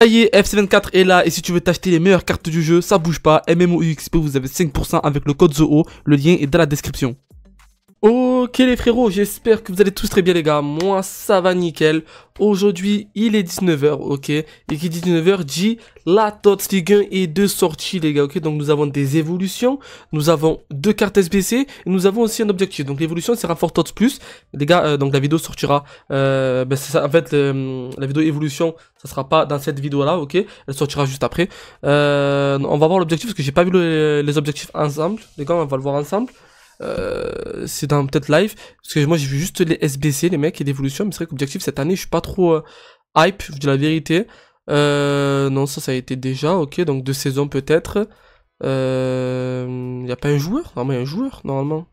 Ça y est, FC24 est là et si tu veux t'acheter les meilleures cartes du jeu, ça bouge pas. MMO MMOUXP, vous avez 5% avec le code ZOO. Le lien est dans la description. Ok les frérots, j'espère que vous allez tous très bien les gars, moi ça va nickel. Aujourd'hui il est 19h, ok, et qui dit 19h dit la Tot League 1 est de sortie les gars, ok, donc nous avons des évolutions, nous avons deux cartes SBC, et nous avons aussi un objectif, donc l'évolution sera Fort Tots Plus, les gars, euh, donc la vidéo sortira, euh, ben, ça, en fait euh, la vidéo évolution ça sera pas dans cette vidéo là, ok, elle sortira juste après. on va voir l'objectif parce que j'ai pas vu les objectifs ensemble, les gars, on va le voir ensemble. Euh, c'est dans peut-être live, parce que moi j'ai vu juste les SBC, les mecs, et l'évolution, mais c'est vrai qu'objectif cette année, je suis pas trop euh, hype, je dis la vérité. Euh, non, ça, ça a été déjà, ok, donc deux saisons peut-être. Il y a pas un joueur Normalement, y un joueur, normalement.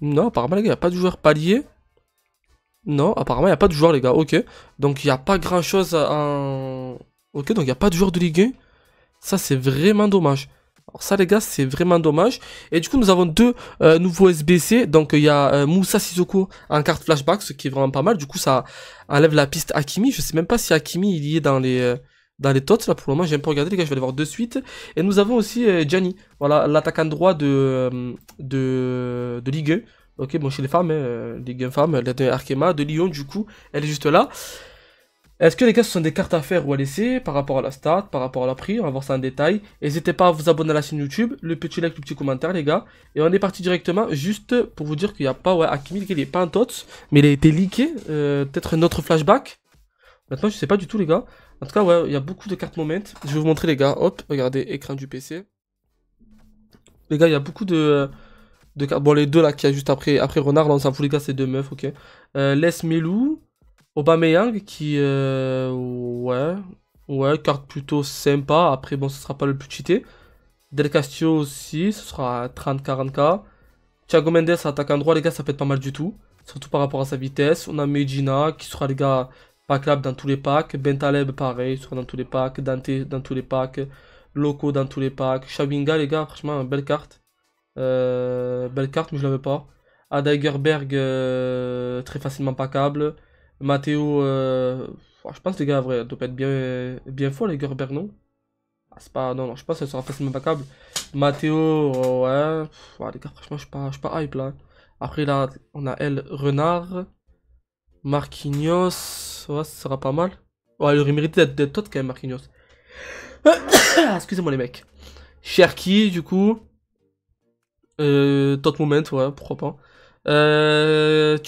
Non, apparemment, il gars, y a pas de joueur palier. Non, apparemment, il y a pas de joueur, les gars, ok. Donc, il n'y a pas grand chose en. Ok, donc il y a pas de joueur de Ligue Ça, c'est vraiment dommage. Alors ça les gars c'est vraiment dommage Et du coup nous avons deux euh, nouveaux SBC Donc il y a euh, Moussa Sissoko en carte flashback Ce qui est vraiment pas mal Du coup ça enlève la piste Akimi Je sais même pas si Hakimi il y est dans les... Euh, dans les tots, là, pour le moment, j'aime pas regarder, les gars, je vais aller voir de suite. Et nous avons aussi euh, Gianni, voilà, l'attaquant droit de, de, de Ligue 1. Ok, bon, chez les femmes, hein, Ligue femmes, de Arkema, de Lyon, du coup, elle est juste là. Est-ce que les gars, ce sont des cartes à faire ou à laisser par rapport à la start, par rapport à la prix On va voir ça en détail. N'hésitez pas à vous abonner à la chaîne YouTube, le petit like, le petit commentaire, les gars. Et on est parti directement, juste pour vous dire qu'il n'y a pas, ouais, Akimil, il n'est pas en mais il a été leaké. Euh, peut-être un autre flashback. Maintenant, je sais pas du tout, les gars. En tout cas, ouais, il y a beaucoup de cartes moment. Je vais vous montrer, les gars. Hop, regardez, écran du PC. Les gars, il y a beaucoup de. de cartes. Bon, les deux là, qui a juste après, après Renard, là, on s'en fout, les gars, c'est deux meufs, ok. Euh, Laisse mes Melou. Aubameyang qui... Euh, ouais. Ouais, carte plutôt sympa. Après, bon, ce sera pas le plus cheaté. Del Castillo aussi, ce sera 30-40k. Thiago Mendes, en droit, les gars, ça peut être pas mal du tout. Surtout par rapport à sa vitesse. On a Medina qui sera, les gars, packable dans tous les packs. Bentaleb, pareil, sera dans tous les packs. Dante dans tous les packs. Loco dans tous les packs. Shabinga les gars, franchement, belle carte. Euh, belle carte, mais je l'avais pas. Adigerberg, euh, très facilement packable. Mathéo, euh, oh, je pense les gars, vrai, doit être bien, bien fort, les gars, Bernon. Ah, c'est pas, non, non, je pense que ça sera facilement backable. Matteo, oh, ouais. Ah, les gars, franchement, je suis pas, suis pas hype là. Après, là, on a elle, Renard. Marquinhos, ouais, ça sera pas mal. Ouais, il aurait mérité d'être tot quand même, Marquinhos. Excusez-moi, les mecs. Cherki, du coup. Euh, tot moment, ouais, pourquoi pas. Euh,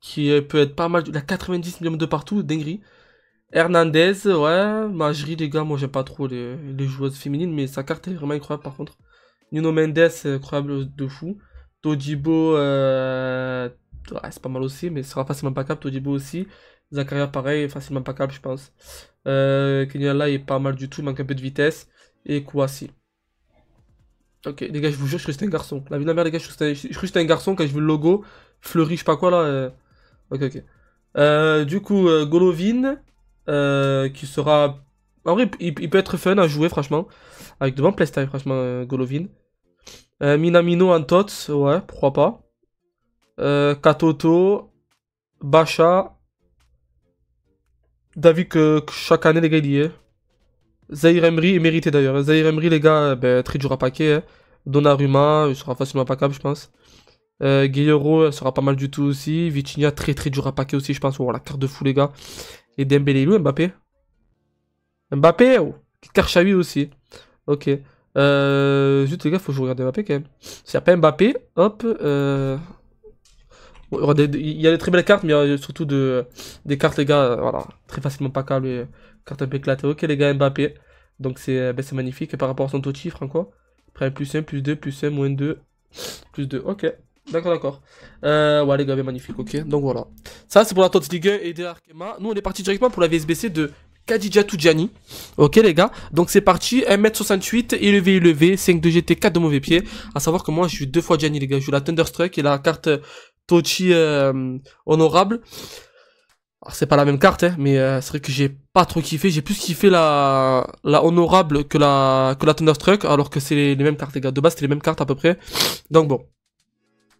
qui peut être pas mal. Il a 90 millions de partout, dinguerie. Hernandez, ouais. Majri, les gars, moi j'aime pas trop les, joueuses féminines, mais sa carte est vraiment incroyable par contre. Nuno Mendes, incroyable de fou. Todibo, euh, c'est pas mal aussi, mais sera facilement pas Todibo aussi. Zakaria, pareil, facilement pas je pense. Euh, Kenyala est pas mal du tout, manque un peu de vitesse. Et quoi si. Ok, les gars, je vous jure, je suis un garçon. La vie de la merde, les gars, je suis que un, un garçon quand je vu le logo. Fleury, je sais pas quoi là. Euh. Ok, ok. Euh, du coup, euh, Golovin, qui sera. En vrai, il, peut être fun à jouer, franchement. Avec de bons playstyle, franchement, Golovin. Minamino en ouais, pourquoi pas. Katoto, Bacha. David, que, chaque année, les gars, il y est. Zahir Emery est mérité d'ailleurs. Zahir Emery, les gars, euh, ben, très dur à paquer. Donaruma hein. Donnarumma, il sera facilement packable, je pense. Euh, Guillero sera pas mal du tout aussi. Vitinha, très très dur à paquer aussi, je pense. Oh, la carte de fou, les gars. Et Dembélé, Mbappé. Mbappé, oh. Karchawi aussi. Ok. Euh, zut, les gars, faut que je regarde Mbappé quand même. C'est pas Mbappé, hop. Euh, il y a des très belles cartes, mais surtout des cartes, les gars, voilà, très facilement packables. Carte un peu éclatée, Ok, les gars, Mbappé. Donc, c'est euh, ben, magnifique. par rapport à son taux de chiffre, encore. Hein, Après, plus 1, plus 2, plus 1, moins 2, plus 2. Ok. D'accord, d'accord. Euh, ouais, les gars, ben, magnifique, ok. Donc voilà. Ça, c'est pour la Tots league et de Arkema. Nous, on est parti directement pour la VSBC de Kadija Gianni, Ok, les gars. Donc c'est parti. 1m68, élevé, élevé. 5 de GT, 4 de mauvais pieds À savoir que moi, je suis deux fois Gianni, les gars. Je suis la Thunderstruck et la carte euh, Tochi honorable. Alors c'est pas la même carte, hein, mais euh, c'est vrai que j'ai pas trop kiffé. J'ai plus kiffé la, la honorable que la, que la Thunderstruck, alors que c'est les, mêmes cartes, les gars. De base, c'est les mêmes cartes à peu près. Donc bon.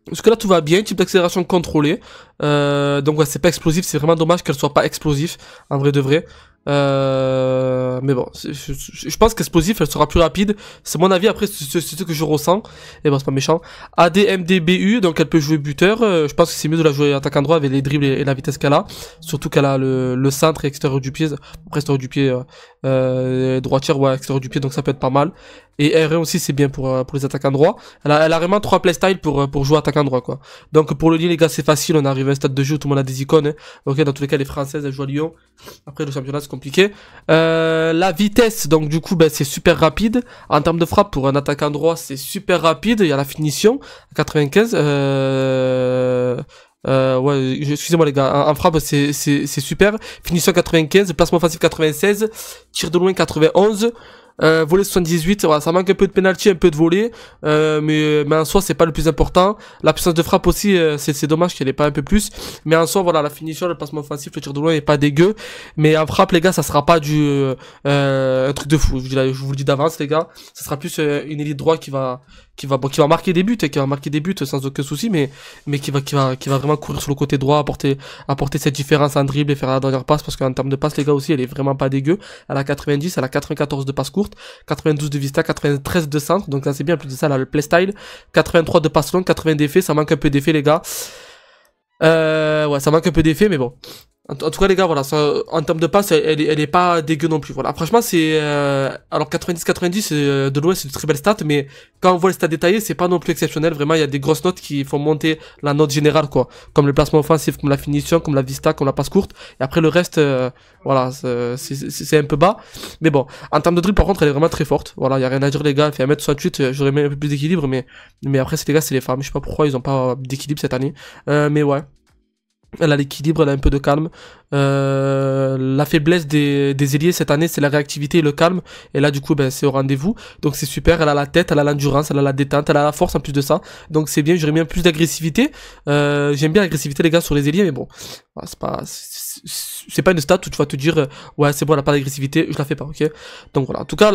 parce que là, tout va bien. Type d'accélération contrôlée. Euh, donc ouais, c'est pas explosif. C'est vraiment dommage qu'elle soit pas explosif, en vrai de vrai. Euh, mais bon, je, que pense positif elle sera plus rapide. C'est mon avis, après c'est ce que je ressens. Et bon, c'est pas méchant. ADMDBU, donc elle peut jouer buteur. Euh, je pense que c'est mieux de la jouer attaque en droit avec les dribbles et, la vitesse qu'elle a. Surtout qu'elle a le, centre et extérieur du pied. Après, extérieur du pied, euh, euh droitière ou ouais, extérieur du pied, donc ça peut être pas mal. Et R1 e aussi, c'est bien pour, euh, pour les attaquants en Elle elle a vraiment trois playstyle pour, euh, pour jouer en droit, quoi. Donc, pour le lien les gars, c'est facile. On arrive à un stade de jeu où tout le monde a des icônes. Hein. Ok, dans tous les cas, les Françaises, elles jouent à Lyon. Après, le championnat, c'est compliqué. Euh, la vitesse, donc, du coup, ben, c'est super rapide. En termes de frappe, pour un attaquant droit, c'est super rapide. Il y a la finition, 95. ouais, excusez-moi les gars, en, frappe c'est super. Finition 95, placement facile 96, tir de loin 91, euh, 78, voilà, ça manque un peu de penalty, un peu de voler euh, mais, mais en soi c'est pas le plus important. La puissance de frappe aussi, euh, c'est dommage qu'elle ait pas un peu plus. Mais en soi, voilà, la finition, le passement offensif, le tir de loin est pas dégueu. Mais en frappe, les gars, ça sera pas du euh, un truc de fou. Je, vous le dis d'avance, les gars, ça sera plus une élite droite qui va qui va qui va marquer des buts et hein, qui va marquer des buts sans aucun souci, mais mais qui va qui va qui va vraiment courir sur le côté droit, apporter apporter cette différence en dribble et faire la dernière passe parce qu'en termes de passe, les gars aussi, elle est vraiment pas dégueu. Elle a 90, elle a 94 de passe court. 92 de vista, 93 de centre, donc ça c'est bien plus de ça là le playstyle, 83 de passe long, 80 d'effet, ça manque un peu d'effet les gars. Euh, ouais, ça manque un peu d'effet mais bon. En, tout cas, les gars, voilà, en termes de passe, elle, elle, est pas dégueu non plus. Voilà, ah, franchement, c'est euh, alors 90-90 euh, de loin c'est une très belle stat, mais quand on voit les stats détaillés c'est pas non plus exceptionnel. Vraiment, il y a des grosses notes qui font monter la note générale, quoi, comme le placement offensif, comme la finition, comme la vista, comme la passe courte. Et après, le reste, euh, voilà, c'est un peu bas. Mais bon, en termes de drill par contre, elle est vraiment très forte. Voilà, il y a rien à dire, les gars. Elle fait 1m68, j'aurais même un peu plus d'équilibre, mais mais après, c'est les gars, c'est les femmes. Je sais pas pourquoi ils ont pas d'équilibre cette année, mais ouais elle a l'équilibre, elle a un peu de calme. Euh, la faiblesse des, des ailiers cette année, c'est la réactivité et le calme. Et là, du coup, ben, c'est au rendez-vous. Donc c'est super, elle a la tête, elle a l'endurance, elle a la détente, elle a la force en plus de ça. Donc c'est bien, j'aurais bien plus d'agressivité. Euh, j'aime bien l'agressivité, les gars, sur les ailiers, mais bon, ah, c'est pas... C'est pas une stat où tu vas te dire, euh, ouais, c'est bon, elle a pas d'agressivité, je la fais pas, ok Donc voilà, en tout cas,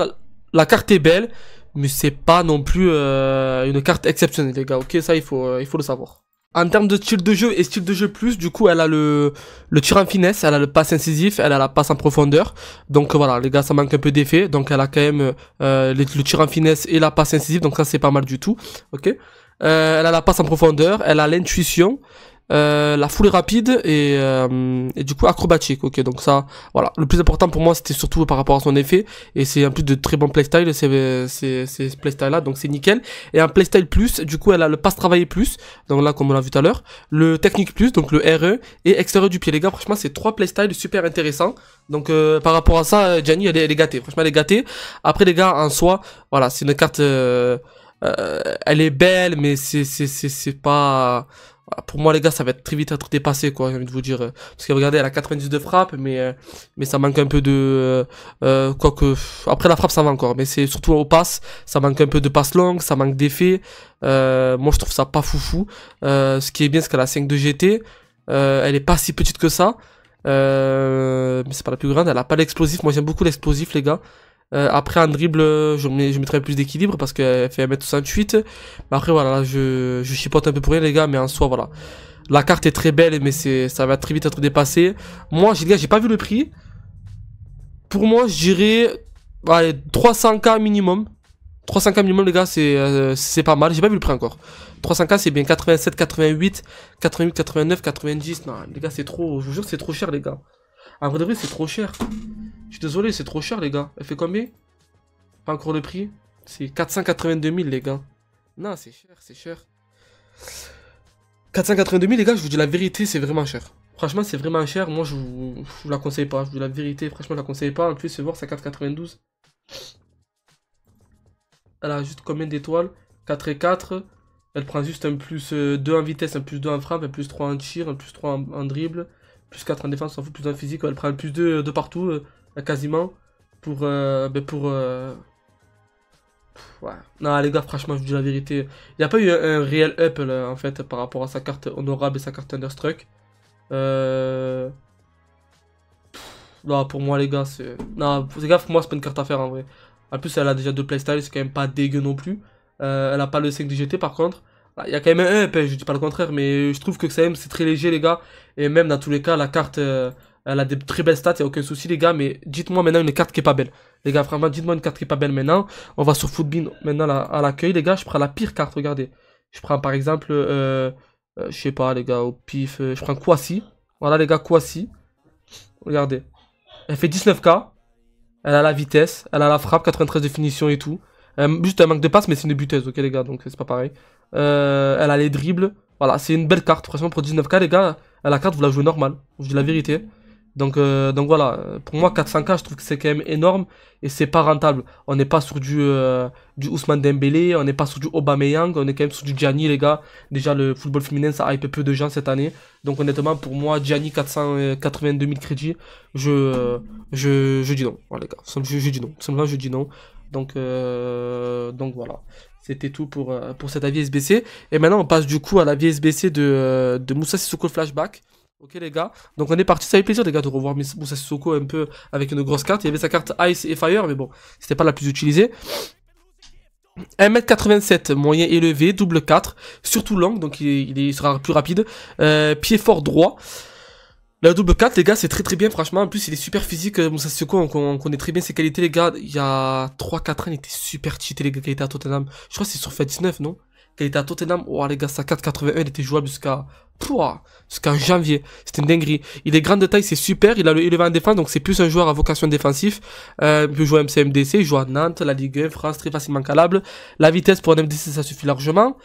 la, carte est belle, mais c'est pas non plus une carte exceptionnelle, les gars, ok Ça, il faut, il faut le savoir en termes de style de jeu et style de jeu plus, du coup, elle a le, le tir en finesse, elle a le passe incisif, elle a la passe en profondeur. Donc voilà, les gars, ça manque un peu d'effet. Donc elle a quand même euh, le, tir en finesse et la passe incisive. Donc ça, c'est pas mal du tout. Ok. Euh, elle a la passe en profondeur, elle a l'intuition, euh, la foulée rapide euh, et, du coup acrobatique. Ok, donc ça, voilà. Le plus important pour moi, c'était surtout par rapport à son effet. Et c'est un plus de très bon playstyle, c'est ces, ces là Donc c'est nickel. Et un playstyle plus, du coup, elle a le passe travailler plus. Donc là, comme on l'a vu tout à l'heure. Le technique plus, donc le RE. Et extérieur du pied. Les gars, franchement, c'est trois playstyles super intéressants. Donc euh, par rapport à ça, Gianni, elle est, elle est, gâtée. Franchement, elle est gâtée. Après, les gars, en soi, voilà, c'est une carte. elle est belle, mais c'est pas ah, pour moi les gars ça va être très vite à être dépassé quoi j'ai envie de vous dire parce que regardez elle a 90 de frappe mais euh, mais ça manque un peu de euh, euh quoi que après la frappe ça va encore mais c'est surtout au passe ça manque un peu de passe longue ça manque d'effet euh, moi je trouve ça pas foufou euh, ce qui est bien c'est qu'elle a 5 de GT elle est pas si petite que ça mais c'est pas la plus grande elle a pas l'explosif moi j'aime beaucoup l'explosif les gars euh, après, en dribble, je, mettrais plus d'équilibre parce qu'elle fait 1m68. après, voilà, je, je chipote un peu pour rien, les gars, mais en soi, voilà. La carte est très belle, mais ça va très vite être dépassé. Moi, les gars, j'ai pas vu le prix. Pour moi, je dirais 300k minimum. 300k minimum, les gars, euh, c'est pas mal. J'ai pas vu le prix encore. 300k, c'est bien 87, 88, 88, 89, 90. Non, les gars, c'est trop. Je vous jure, c'est trop cher, les gars. En vrai vrai, c'est trop cher. Je suis désolé, c'est trop cher, les gars. Elle fait combien Pas encore le prix C'est 482 000, les gars. Non, c'est cher, c'est cher. 482 000, les gars, je vous dis la vérité, c'est vraiment cher. Franchement, c'est vraiment cher. Moi, je vous, la conseille pas. Je vous dis la vérité, franchement, je la conseille pas. En plus, c'est voir, c'est 4,92. Elle a juste combien d'étoiles 4 et 4. Elle prend juste un plus 2 euh, en vitesse, un plus 2 en frappe, un plus 3 en tir, un plus 3 en, dribble, plus 4 en défense, en plus 1 en physique. Elle prend un plus 2 euh, de partout. Euh. Euh, quasiment, pour. Euh, ben pour. Euh, ouais. Non, les gars, franchement, je vous dis la vérité. Il n'y a pas eu un, réel up, en fait, par rapport à sa carte honorable et sa carte understruck. pour moi, les gars, c'est. Non, les gars, pour moi, c'est pas une carte à faire en vrai. En plus, elle a déjà deux playstyle. c'est quand même pas dégueu non plus. elle a pas le 5 DGT par contre. Il y a quand même un up, hein, je dis pas le contraire, mais je trouve que ça c'est très léger, les gars. Et même dans tous les cas, la carte, elle a des très belles stats, il n'y a aucun souci, les gars. Mais dites-moi maintenant une carte qui est pas belle. Les gars, vraiment, dites-moi une carte qui est pas belle maintenant. On va sur Footbin maintenant à l'accueil, les gars. Je prends la pire carte, regardez. Je prends par exemple, euh, euh, je sais pas, les gars, au pif. Euh, je prends Kwasi. Voilà, les gars, Kwasi. Regardez. Elle fait 19k. Elle a la vitesse, elle a la frappe, 93 définition et tout. juste un manque de passe, mais c'est une buteuse, ok, les gars, donc c'est pas pareil. elle a les dribbles. Voilà, c'est une belle carte, franchement, pour 19k, les gars. La carte, vous la jouez normale. Je dis la vérité. Donc, euh, donc voilà, pour moi 400K, je trouve que c'est quand même énorme et c'est pas rentable. On n'est pas sur du, euh, du Ousmane Dembélé, on n'est pas sur du Aubameyang, on est quand même sur du Gianni les gars. Déjà le football féminin ça a hyper peu de gens cette année. Donc honnêtement pour moi Gianni 482 000 crédits, je, je, je dis non. Voilà les gars, je, dis non. Simplement je dis non. Donc, euh, donc voilà. C'était tout pour, pour cet avis SBC. Et maintenant on passe du coup à l'avis SBC de, de Moussa Sissoko Flashback. Ok les gars, donc on est parti, ça fait plaisir les gars de revoir Moussa Soko un peu avec une grosse carte. Il y avait sa carte Ice et Fire, mais bon, c'était pas la plus utilisée. 1m87, moyen élevé, double 4, surtout long, donc il, sera plus rapide. Euh, pied fort droit. La double 4, les gars, c'est très très bien, franchement. En plus, il est super physique. Euh, Moussa Soko on, connaît très bien ses qualités, les gars. Il y a 3-4 ans, il était super cheaté, les gars, il était à Tottenham. Je crois que c'est sur 19, non Qu'il était à Tottenham. Oh, les gars, sa 4,81, elle était jouable jusqu'à jusqu'en janvier. C'était une dinguerie. Il est grand de taille, c'est super. Il a le élevé en défense, donc c'est plus un joueur à vocation défensif. Euh, il peut jouer à MCMDC, il joue à Nantes, la Ligue 1, France, très facilement calable. La vitesse pour un MDC, ça suffit largement.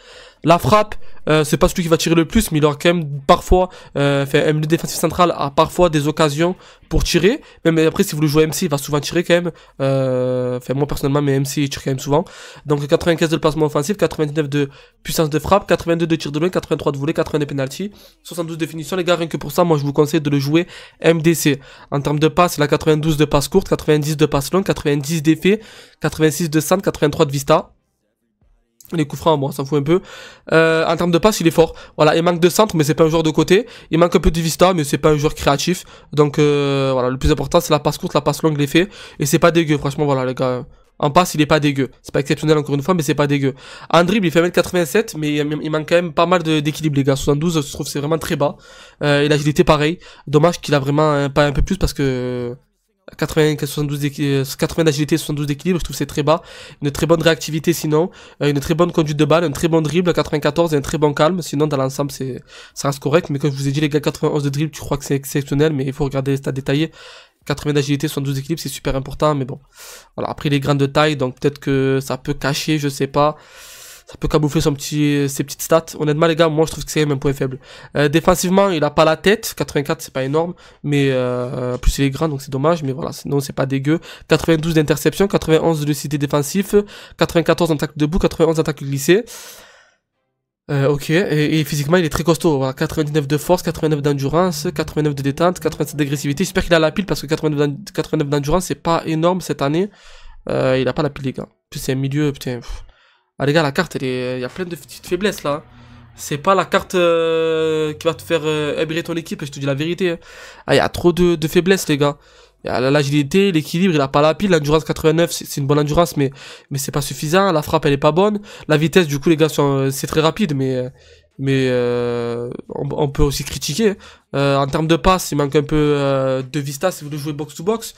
La frappe, euh, c'est pas celui qui va tirer le plus, mais il aura quand même parfois, euh, le défensif central a parfois des occasions pour tirer. Mais après, si vous le jouez MC, il va souvent tirer quand même. Euh, enfin, moi personnellement, mais MC, il tire quand même souvent. Donc 95 de placement offensif, 99 de puissance de frappe, 82 de tir de loin, 83 de volée, 80 de penalty. 72 définitions, les gars, rien que pour ça, moi je vous conseille de le jouer MDC. En termes de passe la 92 de passe courte 90 de passe longue 90 d'effet, 86 de centre 83 de vista. Les coups francs, moi, ça fout un peu. Euh, en termes de passe, il est fort. Voilà, il manque de centre, mais c'est pas un joueur de côté. Il manque un peu de vista, mais c'est pas un joueur créatif. Donc euh, voilà, le plus important, c'est la passe courte, la passe longue, l'effet. Et c'est pas dégueu, franchement, voilà, les gars. En passe, il est pas dégueu. C'est pas exceptionnel encore une fois, mais c'est pas dégueu. En dribble, il fait 1 87 mais il manque quand même pas mal d'équilibre, les gars. 72, je trouve c'est vraiment très bas. Euh, et l'agilité, pareil. Dommage qu'il a vraiment pas un peu plus parce que 80, 72 80 d'agilité, 72 d'équilibre, je trouve c'est très bas. Une très bonne réactivité sinon, euh, une très bonne conduite de balle, un très bon dribble, 94 et un très bon calme. Sinon dans l'ensemble c'est ça reste correct, mais comme je vous ai dit les gars 91 de dribble, tu crois que c'est exceptionnel, mais il faut regarder les stats détaillés. 80 d'agilité, 72 d'équilibre, c'est super important, mais bon. Voilà, après les grand de taille, donc peut-être que ça peut cacher, je sais pas. Ça peut camoufler son petit, ses petites stats. Honnêtement, les gars, moi je trouve que c'est même un point faible. Euh, défensivement, il a pas la tête. 84, c'est pas énorme, mais euh, plus il est grand, donc c'est dommage. Mais voilà, sinon c'est pas dégueu. 92 d'interception, 91 de lucidité défensif, 94 d'attaque debout, 91 d'attaque glissée. Euh, ok, et, physiquement il est très costaud. 99 de force, 89 d'endurance, 89 de détente, 87 d'agressivité. J'espère qu'il a la pile parce que 89 d'endurance c'est pas énorme cette année. Euh, il a pas la pile, les gars. c'est un milieu, putain. Ah, les gars, la carte, elle il y a plein de petites faiblesses là. Hein. C'est pas la carte euh, qui va te faire euh, ton équipe, je te dis la vérité. Hein. Ah, il y a trop de faiblesses, les gars. L'agilité, l'équilibre, il a pas la pile. L'endurance 89, c'est une bonne endurance, mais, mais c'est pas suffisant. La frappe, elle est pas bonne. La vitesse, du coup, les gars, euh, c'est très rapide, mais, mais euh, on, peut aussi critiquer. Euh, en termes de passe, il manque un peu de vista si vous voulez jouer box-to-box.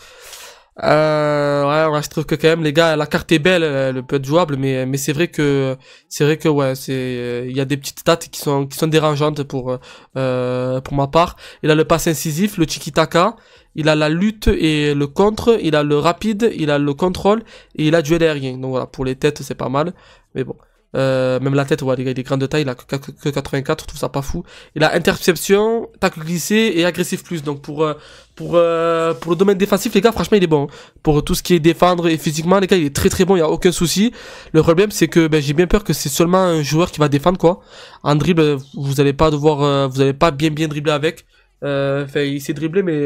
Euh, ouais, je trouve que quand même, les gars, la carte est belle, elle, peut être jouable, mais, mais c'est vrai que, c'est vrai que, ouais, c'est, il y a des petites dates qui sont, qui sont dérangeantes pour, pour ma part. Et là, le passe incisif, le tiki-taka, il a la lutte et le contre, il a le rapide, il a le contrôle et il a duel aérien. Donc voilà, pour les têtes, c'est pas mal. Mais bon. Euh, même la tête, ouais, il est grand de taille, il a que, 84, je trouve ça pas fou. Il a interception, tacle glissé et agressif plus. Donc pour euh, pour euh, pour le domaine défensif, les gars, franchement, il est bon. Hein. Pour tout ce qui est défendre et physiquement, les gars, il est très très bon, il n'y a aucun souci. Le problème, c'est que ben, j'ai bien peur que c'est seulement un joueur qui va défendre quoi. En dribble, vous allez pas devoir, vous allez pas bien bien dribbler avec. Enfin, il sait dribbler, mais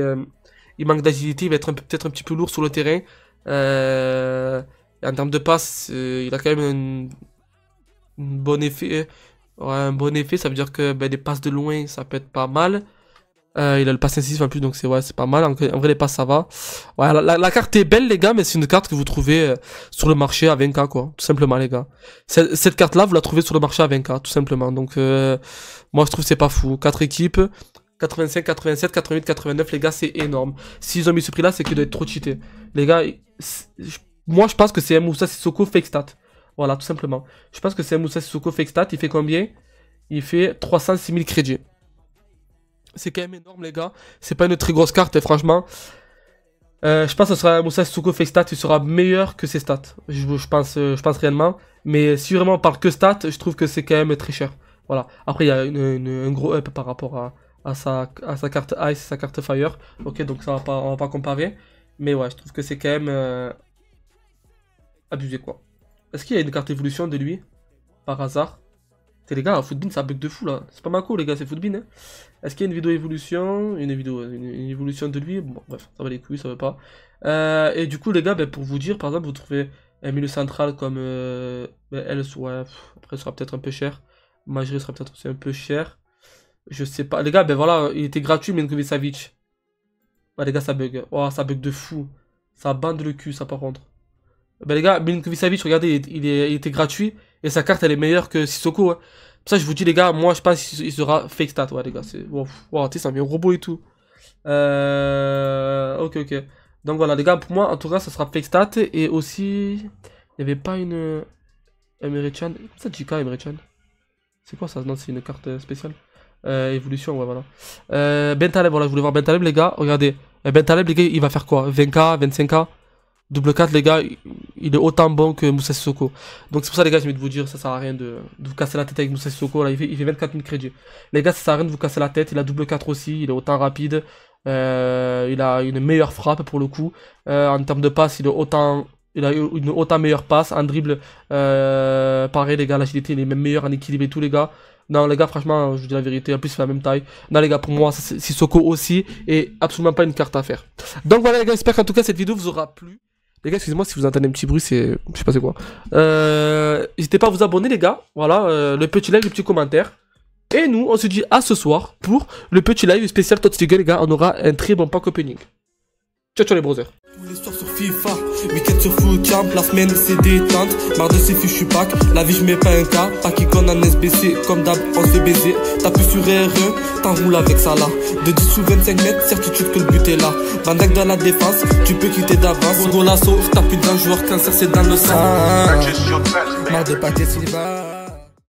il manque d'agilité, il va être peut-être un petit peu lourd sur le terrain. Euh, en termes de passe, euh, il a quand même un, bon effet. Euh, un bon effet, ça veut dire que ben, des passes de loin, ça peut être pas mal. il a le pass incisif en plus, donc c'est ouais, pas mal. En, vrai, les passes, ça va. la, carte est belle, les gars, mais c'est une carte que vous trouvez sur le marché à 20k, quoi. Tout simplement, les gars. Cette, carte-là, vous la trouvez sur le marché à 20k, tout simplement. Donc, moi, je trouve c'est pas fou. 4 équipes, 85, 87, 88, 89, les gars, c'est énorme. S'ils ont mis ce prix-là, c'est qu'il doit être trop cheaté. Les gars, moi, je pense que c'est Moussa Sissoko fake stat. Voilà, tout simplement. Je pense que c'est Moussa Sissoko fake stat. Il fait combien Il fait 306 000 crédits. C'est quand même énorme, les gars. C'est pas une très grosse carte, et franchement. Euh, je pense que ce sera Moussa Sissoko fake stat. Il sera meilleur que ses stats. Je, pense, euh, je pense réellement. Mais si vraiment on parle que stats, je trouve que c'est quand même très cher. Voilà. Après, il y a un gros up par rapport à, à sa, à sa carte Ice, sa carte Fire. Ok, donc ça va pas, on va pas comparer. Mais ouais, je trouve que c'est quand même euh, abusé quoi. Est-ce qu'il y a une carte évolution de lui Par hasard c'est les gars, Footbin ça bug de fou là. C'est pas ma cool les gars, c'est Footbin. Hein. Est-ce qu'il y a une vidéo évolution Une vidéo, une, évolution de lui Bon, bref, ça va les couilles, ça veut pas. Euh, et du coup, les gars, ben, pour vous dire, par exemple, vous trouvez un milieu central comme euh, ben, elle, ouais, après, sera peut-être un peu cher. Majerie sera peut-être aussi un peu cher. Je sais pas. Les gars, ben voilà, il était gratuit, Minkovic Savic. les gars, ça bug. Oh, ça bug de fou. Ça bande le cul, ça par contre. Ben les gars, Milinkovic Savic, regardez, il, était gratuit. Et sa carte, elle est meilleure que Sissoko. Hein. ça, je vous dis, les gars, moi, je pense Il sera fake stat. Ouais, les gars, c'est. Wow, tu sais, ça un robot et tout. Euh. Ok, ok. Donc voilà, les gars, pour moi, en tout cas, ça sera fake stat. Et aussi. Il n'y avait pas une. Euh, Emery Comment Ça dit C'est quoi ça Non, c'est une carte euh, spéciale. Euh, évolution, voilà. Euh, Bentaleb, voilà, je voulais voir Bentaleb, les gars. Regardez. Euh, Bentaleb, les gars, il va faire quoi 20k, 25k Double 4, les gars, il est autant bon que Moussa Soko. Donc c'est pour ça, les gars, je vais de vous dire, ça sert à rien de, vous casser la tête avec Moussa Soko Là, il fait, il fait 24 000 crédits. Les gars, ça sert à rien de vous casser la tête. Il a double 4 aussi, il est autant rapide. il a une meilleure frappe pour le coup. en termes de passe, il est autant il a une autant meilleure passe, en dribble, pareil les gars, l'agilité il est même meilleur en équilibre et tout les gars. Non, les gars, franchement, je vous dis la vérité. En plus, c'est la même taille. Non, les gars, pour moi, c'est Soko aussi. Et absolument pas une carte à faire. Donc voilà, les gars, j'espère qu'en tout cas, cette vidéo vous aura plu. Les gars, excusez-moi si vous entendez un petit bruit, c'est. Je sais pas c'est quoi. Euh, n'hésitez pas à vous abonner, les gars. Voilà, euh, le petit like, le petit commentaire. Et nous, on se dit à ce soir pour le petit live spécial Tot les gars. On aura un très bon pack opening. Ciao, ciao les brothers. Les soirs sur FIFA, week-end sur full camp, la semaine c'est détente, marre de ces fichus pack, la vie je mets pas un cas, pas qui connaît un SBC, comme d'hab on s'est baisé, t'appuies sur R1, e, t'enroules avec ça là, de 10 ou 25 mètres, certitude que le but est là, Vandac dans la défense, tu peux quitter d'avance, gros lasso, je t'appuie dans le joueur, cancer c'est dans le sang, marre de pâté Silva.